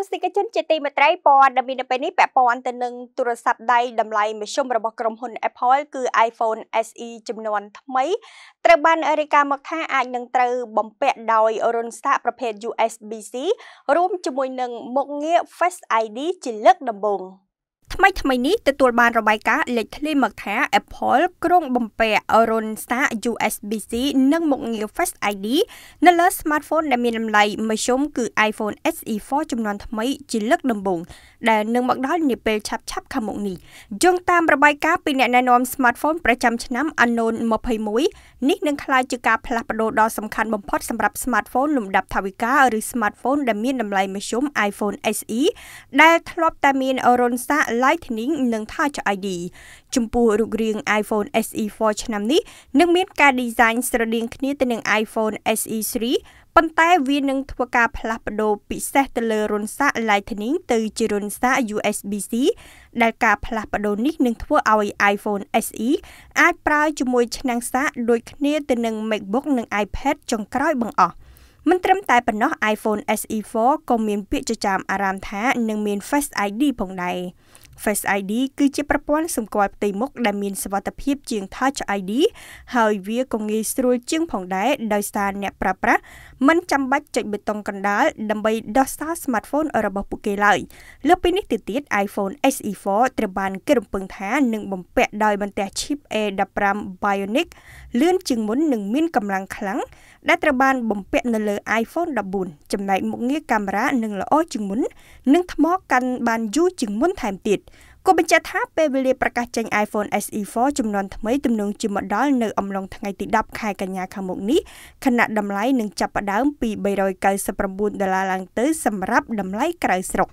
ទស្សនិកជនជាទីមេត្រីព័ត៌មាននៅពេលនេះពាក់ព័ន្ធទៅនឹងទូរស័ព្ទដៃតម្លៃមធ្យមរបស់ក្រុមហ៊ុន Apple គឺ iPhone SE ចំនួនថ្មីត្រូវបានរាយការណ៍មកថាអាចនឹងត្រូវបំពាក់ដោយរុនស្តាកប្រភេទ USB-C រួមជាមួយនឹងមុខងារ Face ID ជាលើកដំបូង។ថ្មីថ្មីនេះទទួល បានរបាយការណ៍លេចធ្លាយមកថា Apple ក្រុងបំពាក់រុនសា USB-C និងមុខងារ Face ID នៅលើ smartphone ដែលមានតម្លៃមធ្យមគឺ iPhone SE 4ចំនួនថ្មីជាលើកដំបូងដែលនឹងមកដល់នាពេលឆាប់ៗខាងមុខនេះយោងតាមរបាយការណ៍ពីអ្នកណែនាំ smartphone ប្រចាំឆ្នាំ Anon 21នេះនឹងក្លាយជាការផ្លាស់ប្ដូរដ៏សំខាន់បំផុតសម្រាប់ smartphone លំដាប់ថវិកាឬ smartphone ដែលមានតម្លៃមធ្យម iPhone SE ដែលធ្លាប់តែមានរុនសា Lightning និង Touch ID ចំពោះរូបរាង iPhone SE 4ឆ្នាំនេះនឹងមាន ការ design ស្រដៀងគ្នាទៅនឹង iPhone SE 3ប៉ុន្តែវានឹងធ្វើការផ្លាស់ប្ដូរពិសេសទៅលើរុនសាក Lightning ទៅជារុនសាក USB-C ដែលការផ្លាស់ប្ដូរនេះនឹងធ្វើឲ្យ iPhone SE អាចប្រើជាមួយ ឆ្នាំងសាកដូចគ្នា ទៅនឹង MacBook និង iPad ចុងក្រោយបង្អស់។មិនត្រឹមតែប៉ុណ្ណោះ iPhone SE 4ក៏មានពាក្យចចាមអារ៉ាមថានឹងមាន Face ID ផងដែរ Face ID គឺជាប្រព័ន្ធសម្គាល់ផ្ទៃមុខដែលមានសុវត្ថិភាពជាង Touch ID ហើយវាក៏ងាយស្រួលជាងផងដែរដោយសារអ្នកប្រើប្រាស់មិនចាំបាច់ចុចប៊ូតុងកណ្ដាលដើម្បីដោះសារ smartphone របស់ពួកគេឡើយលើពីនេះទៅទៀត iPhone SE 4ត្រូវបានគេរំពឹងថានឹងបំពាក់ដោយបន្ទះ chip A15 Bionic លឿនជាងមុននិងមានកម្លាំងខ្លាំងដែលត្រូវបានបំពាក់នៅលើ iPhone 14ចំណែកមុខងារកាមេរ៉ានឹងល្អជាងមុននិងថ្មកាន់បានយូរជាងមុន ថែមទៀតក៏បញ្ជាក់ថាពេលវេលាប្រកាស ចេញ iPhone SE 4ចំនួនថ្មីទំនងជាមកដល់នៅអំឡុងថ្ងៃទី10ខែកញ្ញាខាងមុខនេះខណៈតម្លៃនឹងចាប់ផ្ដើមពី399ដុល្លារឡើងទៅសម្រាប់តម្លៃក្រៅស្រុក